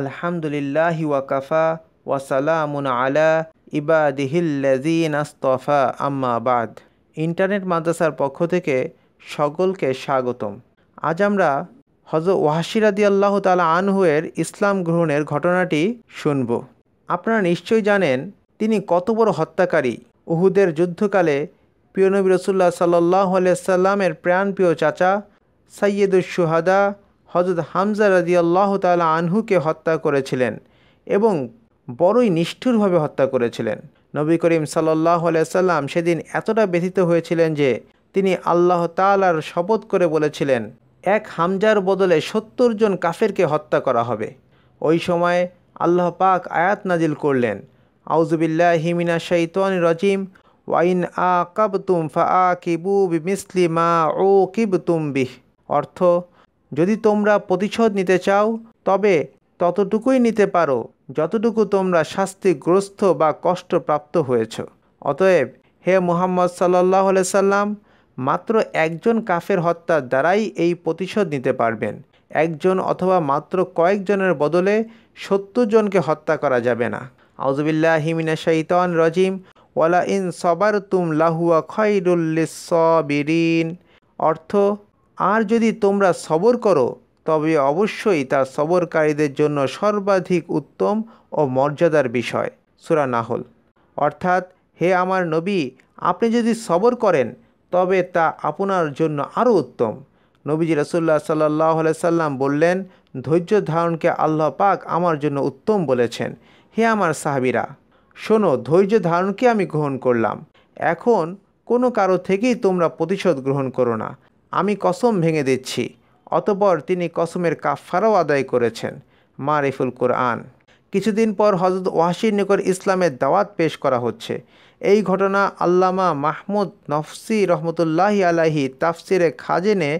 আলহামদুলিল্লাহি ওয়াকাফা ওয়াসালামুন আলা ইবাদিহিল্লাজিন আস্তফা আম্মা বাদ ইন্টারনেট মাদ্রাসার পক্ষ থেকে সকলকে স্বাগতম আজ আমরা হজ ওয়াহাসিরাদি আল্লাহ তালা আনহুয়ের ইসলাম গ্রহণের ঘটনাটি শুনব আপনারা নিশ্চয়ই জানেন তিনি কত বড় হত্যাকারী উহুদের যুদ্ধকালে প্রিয়নবী রসুল্লাহ সাল্লাহ আলিয়া সাল্লামের প্রাণপ্রিয় চাচা সৈয়দুল সুহাদা হজরত হামজা রাজিয়াল্লাহ তাল আনহুকে হত্যা করেছিলেন এবং বড়ই নিষ্ঠুরভাবে হত্যা করেছিলেন নবী করিম সাল্লাহ আলাইসাল্লাম সেদিন এতটা ব্যথিত হয়েছিলেন যে তিনি আল্লাহ তালার শপথ করে বলেছিলেন এক হামজার বদলে সত্তর জন কাফেরকে হত্যা করা হবে ওই সময় আল্লাহ পাক আয়াত নাজিল করলেন আউজুবিল্লাহ হিমিনা শৈতন রজিম ওয়াইন আ কাবতুম ফা আ কিবু বিসলিমা মা ও কিবতুম বিহ অর্থ যদি তোমরা প্রতিশোধ নিতে চাও তবে ততটুকুই নিতে পারো যতটুকু তোমরা শাস্তিগ্রস্ত বা কষ্টপ্রাপ্ত হয়েছ অতএব হে মোহাম্মদ সাল্লাহ সাল্লাম মাত্র একজন কাফের হত্যার দ্বারাই এই প্রতিশোধ নিতে পারবেন একজন অথবা মাত্র কয়েকজনের বদলে সত্তর জনকে হত্যা করা যাবে না আউজবিল্লা হিমিনা শৈতন রজিম ওয়ালা ইন সবার তুম লাহুয়া খৈরুল্লিস অর্থ আর যদি তোমরা সবর করো তবে অবশ্যই তা সবরকারীদের জন্য সর্বাধিক উত্তম ও মর্যাদার বিষয় সুরা নাহল অর্থাৎ হে আমার নবী আপনি যদি সবর করেন তবে তা আপনার জন্য আরও উত্তম নবীজি রসুল্লাহ সাল্লাহ সাল্লাম বললেন ধৈর্য ধারণকে আল্লাহ পাক আমার জন্য উত্তম বলেছেন হে আমার সাহাবিরা শোনো ধৈর্য ধারণকে আমি গ্রহণ করলাম এখন কোনো কারো থেকেই তোমরা প্রতিশোধ গ্রহণ করো না আমি কসম ভেঙে দিচ্ছি অতপর তিনি কসমের কাফারাও আদায় করেছেন মারিফুল কোরআন কিছুদিন পর হজরত ওয়াসির নিকট ইসলামের দাওয়াত পেশ করা হচ্ছে এই ঘটনা আল্লামা মাহমুদ নফসি রহমতুল্লাহ আলাহি তাফসিরে খাজেনে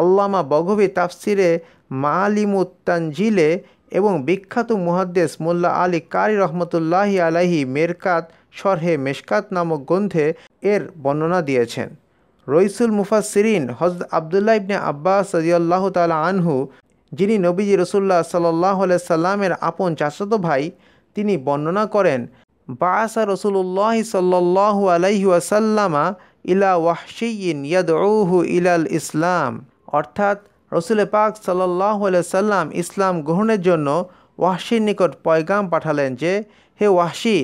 আল্লামা বগভী তাফসিরে মালিমুত্তানজিলে এবং বিখ্যাত মুহাদ্দেশ মোল্লা আলী কারি রহমতুল্লাহি আলাহি মেরকাত শরহে মেশকাত নামক গ্রন্থে এর বর্ণনা দিয়েছেন রইসুল মুফাসিরিন হজ আবদুল্লাহ ইবনে আব্বাস সজিয়াল্লাহ তালা আনহু যিনি নবীজি রসুল্লাহ সাল্লাহ সাল্লামের আপন চাচাতো ভাই তিনি বর্ণনা করেন বাসা রসুল্লাহ সাল্লু আলাইহি ওয়াসাল্লামা ইলা ওয়াহশিন ইয়াদউহু ইলাল ইসলাম অর্থাৎ রসুল পাক সাল্লাহ সাল্লাম ইসলাম গ্রহণের জন্য ওয়াহশির নিকট পয়গাম পাঠালেন যে হে ওয়াহশি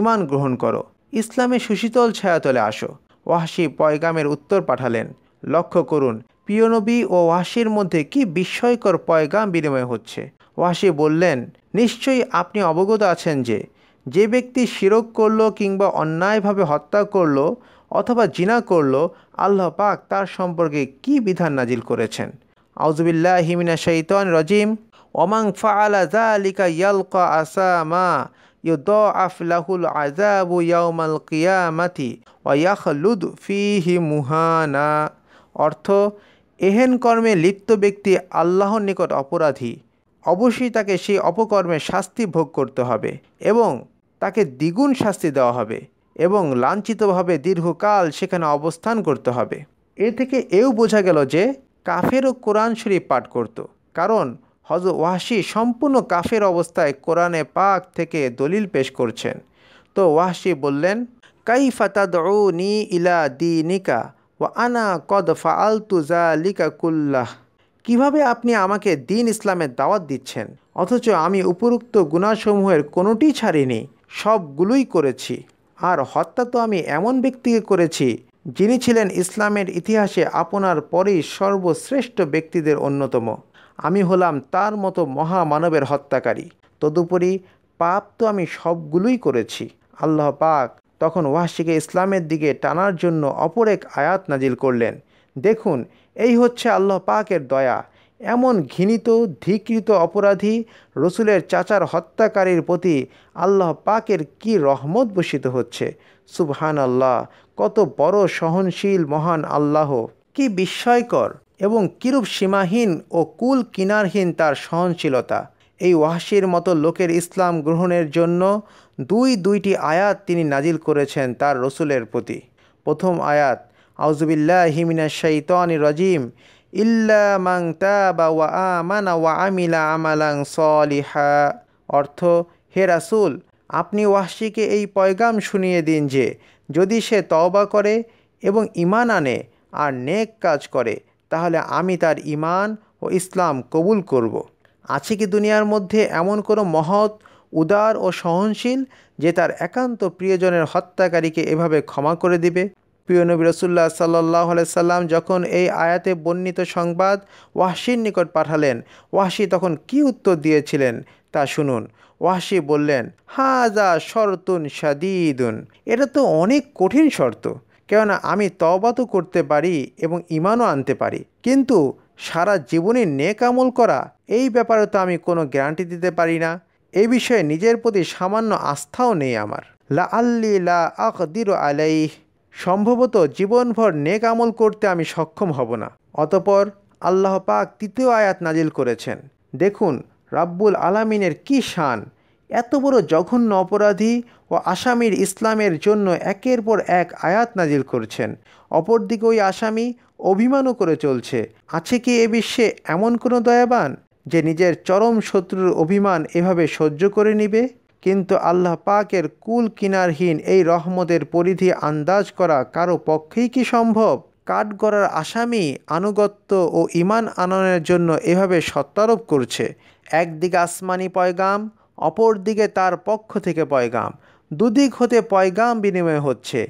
ইমান গ্রহণ করো ইসলামে সুশীতল ছায়াতলে আসো ওয়াহশি পয়গামের উত্তর পাঠালেন লক্ষ্য করুন পিয়নবী ও ওয়াসির মধ্যে কি বিস্ময়কর পয়গাম বিনিময় হচ্ছে ওয়াসি বললেন নিশ্চয়ই আপনি অবগত আছেন যে যে ব্যক্তি শিরক করল কিংবা অন্যায়ভাবে হত্যা করল অথবা জিনা করল আল্লাহ পাক তার সম্পর্কে কি বিধান নাজিল করেছেন আউজবিল্লাহ হিমিনা শৈতন রজিম ওমাং ফা আলা জা আলিকা ইয়ালকা আসামা يضاعف له العذاب يوم القيامة ويخلد فيه মুহানা অর্থ এহেন কর্মে লিপ্ত ব্যক্তি আল্লাহর নিকট অপরাধী অবশ্যই তাকে সেই অপকর্মে শাস্তি ভোগ করতে হবে এবং তাকে দ্বিগুণ শাস্তি দেওয়া হবে এবং লাঞ্ছিতভাবে দীর্ঘকাল সেখানে অবস্থান করতে হবে এ থেকে এও বোঝা গেল যে কাফেরও কোরআন শরীফ পাঠ করত কারণ হজ ওয়াসি সম্পূর্ণ কাফের অবস্থায় কোরআনে পাক থেকে দলিল পেশ করছেন তো ওয়াসি বললেন কাই নি ইলা দি নিকা ও আনা কদ ফাল তুজা লিকা কুল্লাহ কীভাবে আপনি আমাকে দিন ইসলামের দাওয়াত দিচ্ছেন অথচ আমি উপরুক্ত গুণাসমূহের কোনোটি ছাড়িনি সবগুলোই করেছি আর হত্যা তো আমি এমন ব্যক্তিকে করেছি যিনি ছিলেন ইসলামের ইতিহাসে আপনার পরেই সর্বশ্রেষ্ঠ ব্যক্তিদের অন্যতম আমি হলাম তার মতো মহামানবের হত্যাকারী তদুপরি পাপ তো আমি সবগুলোই করেছি আল্লাহ পাক তখন ওয়াসিকে ইসলামের দিকে টানার জন্য অপর এক আয়াত নাজিল করলেন দেখুন এই হচ্ছে আল্লাহ পাকের দয়া এমন ঘৃণিত ধিকৃত অপরাধী রসুলের চাচার হত্যাকারীর প্রতি আল্লাহ পাকের কি রহমত বসিত হচ্ছে সুবহান আল্লাহ কত বড় সহনশীল মহান আল্লাহ কি বিস্ময়কর এবং কিরূপ সীমাহীন ও কুল কিনারহীন তার সহনশীলতা এই ওয়াসির মতো লোকের ইসলাম গ্রহণের জন্য দুই দুইটি আয়াত তিনি নাজিল করেছেন তার রসুলের প্রতি প্রথম আয়াত আউজবিল্লাহ হিমিনা শৈতানি রাজিম ইল্লা মাং তাবা ওয়া আমানা ওয়া আমিলা আমালাং সলিহা অর্থ হে রাসুল আপনি ওয়াসিকে এই পয়গাম শুনিয়ে দিন যে যদি সে তওবা করে এবং ইমান আনে আর নেক কাজ করে তাহলে আমি তার ইমান ও ইসলাম কবুল করব। আছে কি দুনিয়ার মধ্যে এমন কোনো মহৎ উদার ও সহনশীল যে তার একান্ত প্রিয়জনের হত্যাকারীকে এভাবে ক্ষমা করে দিবে প্রিয় নবী রসুল্লাহ সাল্লাহ সাল্লাম যখন এই আয়াতে বর্ণিত সংবাদ ওয়াসির নিকট পাঠালেন ওয়াসি তখন কি উত্তর দিয়েছিলেন তা শুনুন ওয়াসি বললেন হাজা শরতুন সাদিদুন এটা তো অনেক কঠিন শর্ত কেননা আমি তবা তো করতে পারি এবং ইমানও আনতে পারি কিন্তু সারা জীবনে নেক আমল করা এই ব্যাপারে তো আমি কোনো গ্যারান্টি দিতে পারি না এ বিষয়ে নিজের প্রতি সামান্য আস্থাও নেই আমার লা আল্লি লা আকদির আলাইহ সম্ভবত জীবনভর নেক আমল করতে আমি সক্ষম হব না অতপর আল্লাহ পাক তৃতীয় আয়াত নাজিল করেছেন দেখুন রাব্বুল আলামিনের কী শান এত বড় জঘন্য অপরাধী ও আসামির ইসলামের জন্য একের পর এক আয়াত নাজিল করছেন অপরদিকে ওই আসামি অভিমানও করে চলছে আছে কি এ বিশ্বে এমন কোনো দয়াবান যে নিজের চরম শত্রুর অভিমান এভাবে সহ্য করে নিবে কিন্তু আল্লাহ পাকের কুল কিনারহীন এই রহমতের পরিধি আন্দাজ করা কারো পক্ষেই কি সম্ভব কাঠ গড়ার আসামি আনুগত্য ও ইমান আননের জন্য এভাবে সত্যারোপ করছে একদিকে আসমানি পয়গাম অপরদিকে তার পক্ষ থেকে পয়গাম দুদিক হতে পয়গাম বিনিময় হচ্ছে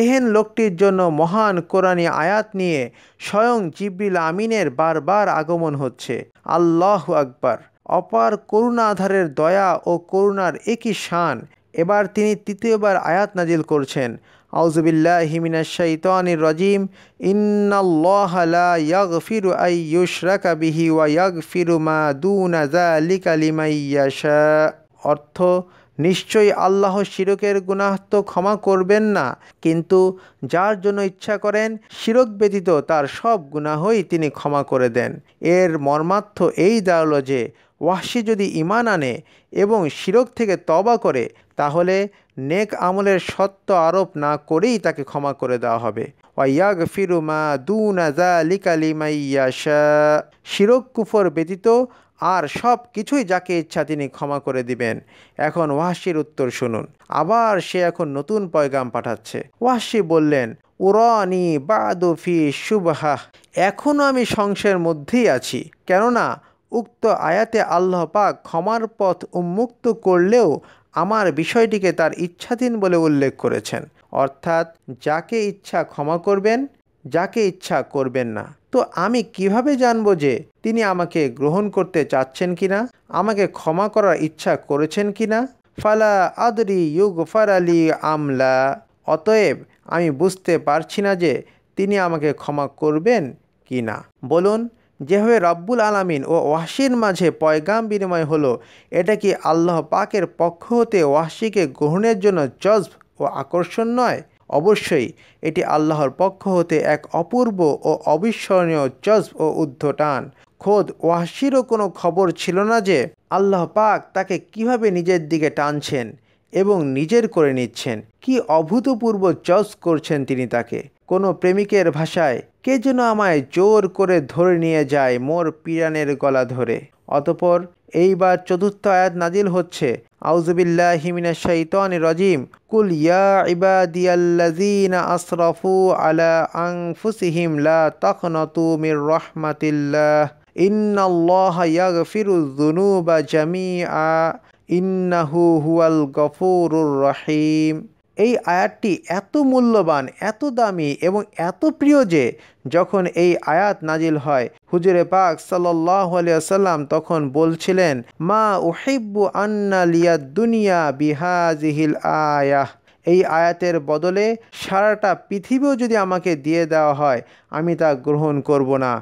এহেন লোকটির জন্য মহান কোরআনী আয়াত নিয়ে স্বয়ং জিব্রিল আমিনের বারবার আগমন হচ্ছে আল্লাহ আকবার অপার করুণাধারের দয়া ও করুণার একই শান এবার তিনি তৃতীয়বার আয়াত নাজিল করছেন আউজুবিল্লাহ হিমিনাশাইতানির রজিম আইয়ুশরাকা বিহি ওয়া মা দুনা যালিকা লিমাইয়াশা অর্থ নিশ্চয়ই আল্লাহ শিরকের গুনাহ তো ক্ষমা করবেন না কিন্তু যার জন্য ইচ্ছা করেন শিরক ব্যতীত তার সব গুনাহই তিনি ক্ষমা করে দেন এর মর্মার্থ এই দাঁড়ালো যে ওয়াহি যদি ইমান আনে এবং শিরক থেকে তবা করে তাহলে নেক আমলের সত্য আরোপ না করেই তাকে ক্ষমা করে দেওয়া হবে ওয়াগ ফিরুমা দু নাজা শিরক কুফর ব্যতীত আর সব কিছুই যাকে ইচ্ছা তিনি ক্ষমা করে দিবেন এখন ওয়াসির উত্তর শুনুন আবার সে এখন নতুন পয়গাম পাঠাচ্ছে ওয়াসি বললেন উরানি বাদুফি সুবহাহ এখনও আমি সংশয়ের মধ্যেই আছি কেননা উক্ত আয়াতে আল্লাহ পাক ক্ষমার পথ উন্মুক্ত করলেও আমার বিষয়টিকে তার ইচ্ছাধীন বলে উল্লেখ করেছেন অর্থাৎ যাকে ইচ্ছা ক্ষমা করবেন যাকে ইচ্ছা করবেন না তো আমি কিভাবে জানবো যে তিনি আমাকে গ্রহণ করতে চাচ্ছেন কিনা আমাকে ক্ষমা করার ইচ্ছা করেছেন কিনা ফালা আদরি ফার আলি আমলা অতএব আমি বুঝতে পারছি না যে তিনি আমাকে ক্ষমা করবেন কি না বলুন যেভাবে রব্বুল আলামিন ও ওয়াসির মাঝে পয়গাম বিনিময় হলো এটা কি আল্লাহ পাকের পক্ষ হতে ওয়াসিকে গ্রহণের জন্য জজব ও আকর্ষণ নয় অবশ্যই এটি আল্লাহর পক্ষ হতে এক অপূর্ব ও অবিস্মরণীয় জজব ও উদ্ধটান খোদ ওয়াসিরও কোনো খবর ছিল না যে আল্লাহ পাক তাকে কিভাবে নিজের দিকে টানছেন এবং নিজের করে নিচ্ছেন কি অভূতপূর্ব জজ করছেন তিনি তাকে কোনো প্রেমিকের ভাষায় কে যেন আমায় জোর করে ধরে নিয়ে যায় মোর পিরানের গলা ধরে অতপর এইবার চতুর্থ আয়াত নাজিল হচ্ছে আউজুবিল্লাহ হিমিনা শৈতন রজিম কুল ইয়া ইবা ইবাদিয়াল্লাজিন আসরফু আলা আং ফুসিহিম লা তখনতু মির রহমাতিল্লাহ ইন্নাল্লাহ জামি আ ইন্নাহু হুয়াল গফুরুর রহিম এই আয়াতটি এত মূল্যবান এত দামি এবং এত প্রিয় যে যখন এই আয়াত নাজিল হয় হুজুরে পাক সাল্লাম তখন বলছিলেন মা ওহিব্বু আন্না লিয়া দুনিয়া বিহাজিহিল আয়াহ এই আয়াতের বদলে সারাটা পৃথিবীও যদি আমাকে দিয়ে দেওয়া হয় আমি তা গ্রহণ করব না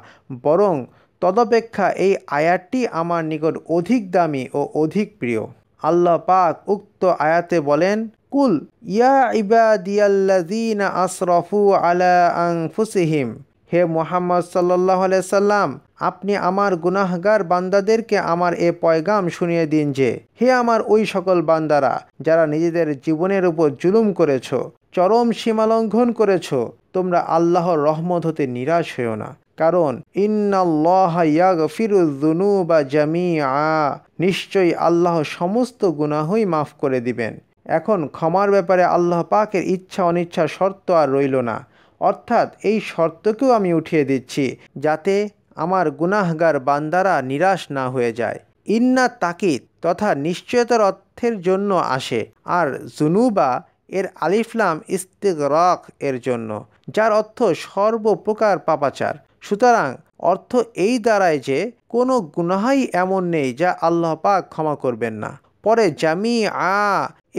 বরং তদপেক্ষা এই আয়াতটি আমার নিকট অধিক দামি ও অধিক প্রিয় আল্লাহ পাক উক্ত আয়াতে বলেন কুল ইয়া ইবাদিয়াল্লাদিন আশরফু আলা আংফুসিহিম হে মোহাম্মদ সাল্লাহ সাল্লাম আপনি আমার গুনাহগার বান্দাদেরকে আমার এ পয়গাম শুনিয়ে দিন যে হে আমার ওই সকল বান্দারা যারা নিজেদের জীবনের উপর জুলুম করেছ চরম সীমালঙ্ঘন করেছ তোমরা আল্লাহর রহমত হতে নিরাশ হয়েও না কারণ ইন্নাল্লাহ জামি আ নিশ্চয়ই আল্লাহ সমস্ত গুনাহই মাফ করে দিবেন এখন ক্ষমার ব্যাপারে আল্লাহ পাকের ইচ্ছা অনিচ্ছা শর্ত আর রইল না অর্থাৎ এই শর্তকেও আমি উঠিয়ে দিচ্ছি যাতে আমার গুনাহগার বান্দারা নিরাশ না হয়ে যায় ইন্না তাকিদ তথা নিশ্চয়তার অর্থের জন্য আসে আর জুনুবা এর আলিফলাম রক এর জন্য যার অর্থ সর্বপ্রকার পাপাচার সুতরাং অর্থ এই দাঁড়ায় যে কোনো গুনাহাই এমন নেই যা আল্লাহ পাক ক্ষমা করবেন না পরে জামি আ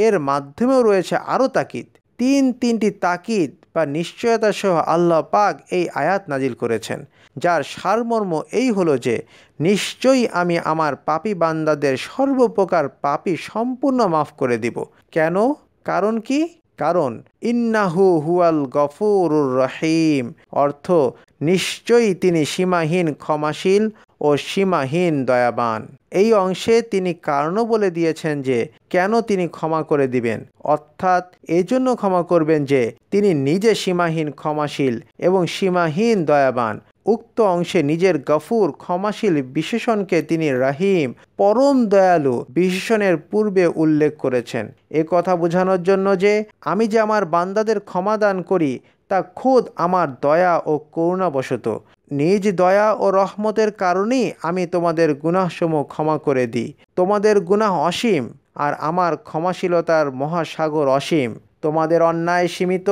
এর মাধ্যমেও রয়েছে আরও তাকিদ তিন তিনটি তাকিদ বা নিশ্চয়তা সহ আল্লাহ পাক এই আয়াত নাজিল করেছেন যার সারমর্ম এই হলো যে নিশ্চয়ই আমি আমার পাপি বান্দাদের সর্বপ্রকার পাপি সম্পূর্ণ মাফ করে দিব কেন কারণ কি কারণ ইন্নাহু হুয়াল গফুর রহিম অর্থ নিশ্চয়ই তিনি সীমাহীন ক্ষমাশীল ও সীমাহীন দয়াবান এই অংশে তিনি কারণও বলে দিয়েছেন যে কেন তিনি ক্ষমা করে দিবেন অর্থাৎ এজন্য ক্ষমা করবেন যে তিনি নিজে সীমাহীন ক্ষমাশীল এবং সীমাহীন দয়াবান উক্ত অংশে নিজের গফুর ক্ষমাশীল বিশেষণকে তিনি রাহিম পরম দয়ালু বিশেষণের পূর্বে উল্লেখ করেছেন এ কথা বোঝানোর জন্য যে আমি যে আমার বান্দাদের ক্ষমাদান করি তা খোদ আমার দয়া ও করুণাবশত নিজ দয়া ও রহমতের কারণেই আমি তোমাদের গুনাহসমূহ ক্ষমা করে দিই তোমাদের গুনাহ অসীম আর আমার ক্ষমাশীলতার মহাসাগর অসীম তোমাদের অন্যায় সীমিত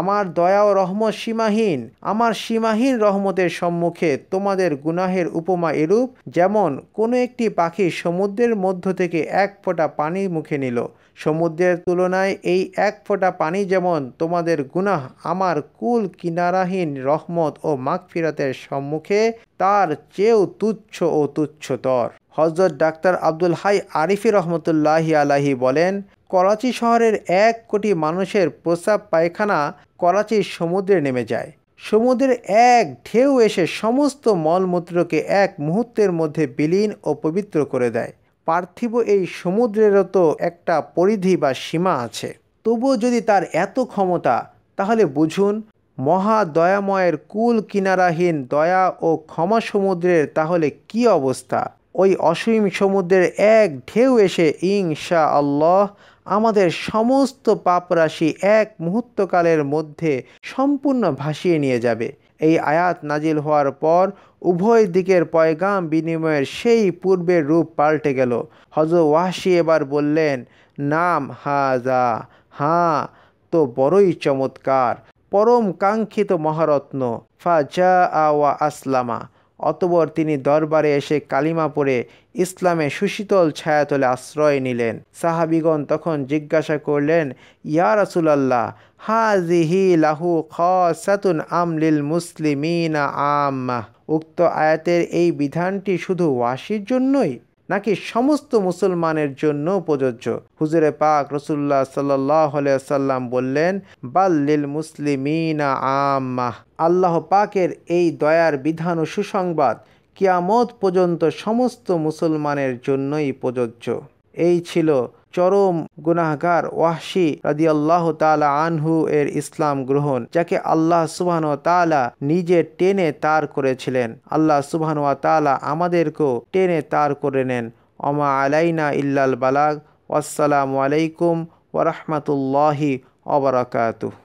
আমার দয়া ও রহমত সীমাহীন আমার সীমাহীন রহমতের সম্মুখে তোমাদের গুনাহের উপমা এরূপ যেমন কোনো একটি পাখি সমুদ্রের মধ্য থেকে এক ফোঁটা পানি মুখে নিল সমুদ্রের তুলনায় এই এক ফোঁটা পানি যেমন তোমাদের গুনাহ আমার কুল কিনারাহীন রহমত ও মাগফিরাতের সম্মুখে তার চেয়েও তুচ্ছ ও তুচ্ছতর হজরত ডাক্তার আব্দুল হাই আরিফি রহমতুল্লাহি আলাহি বলেন করাচি শহরের এক কোটি মানুষের প্রস্রাব পায়খানা করাচির সমুদ্রে নেমে যায় সমুদ্রের এক ঢেউ এসে সমস্ত মলমূত্রকে এক মুহূর্তের মধ্যে বিলীন ও পবিত্র করে দেয় পার্থিব এই সমুদ্রেরও তো একটা পরিধি বা সীমা আছে তবুও যদি তার এত ক্ষমতা তাহলে বুঝুন মহা দয়াময়ের কুল কিনারাহীন দয়া ও ক্ষমা সমুদ্রের তাহলে কি অবস্থা ওই অসীম সমুদ্রের এক ঢেউ এসে ইংশা আল্লাহ আমাদের সমস্ত পাপরাশি এক মুহূর্তকালের মধ্যে সম্পূর্ণ ভাসিয়ে নিয়ে যাবে এই আয়াত নাজিল হওয়ার পর উভয় দিকের পয়গাম বিনিময়ের সেই পূর্বের রূপ পাল্টে গেল হজ ওয়াসি এবার বললেন নাম হাজা হাঁ তো বড়ই চমৎকার পরম কাঙ্ক্ষিত মহারত্ন ফা জা আওয়া আসলামা অতবর তিনি দরবারে এসে কালিমা পড়ে ইসলামে সুশীতল ছায়াতলে আশ্রয় নিলেন সাহাবিগণ তখন জিজ্ঞাসা করলেন ইয়া রাসুলাল্লাহ হাজিহি লাহু খুন আমলিল মুসলিমিনা আম উক্ত আয়াতের এই বিধানটি শুধু ওয়াসির জন্যই নাকি সমস্ত মুসলমানের জন্য প্রযোজ্য হুজুরে পাক রসুল্লাহ সাল্লাম বললেন বাল্লিল মুসলিমিনা আম্মা আল্লাহ পাকের এই দয়ার বিধান ও সুসংবাদ কিয়ামত পর্যন্ত সমস্ত মুসলমানের জন্যই প্রযোজ্য এই ছিল চরম গুনাহগার ওয়াহি রাজি আল্লাহ তালা আনহু এর ইসলাম গ্রহণ যাকে আল্লাহ সুবাহন তালা নিজে টেনে তার করেছিলেন আল্লাহ সুবাহন তালা আমাদেরকেও টেনে তার করে নেন অমা আলাইনা ইল্লাল বালাগ আসসালামু আলাইকুম ওরহমতুল্লাহি অবরাকাতু